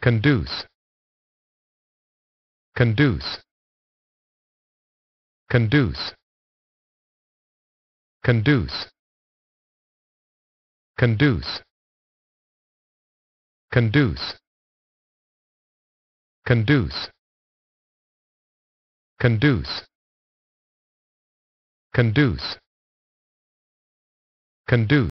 conduce conduce conduce conduce conduce conduce conduce conduce conduce conduce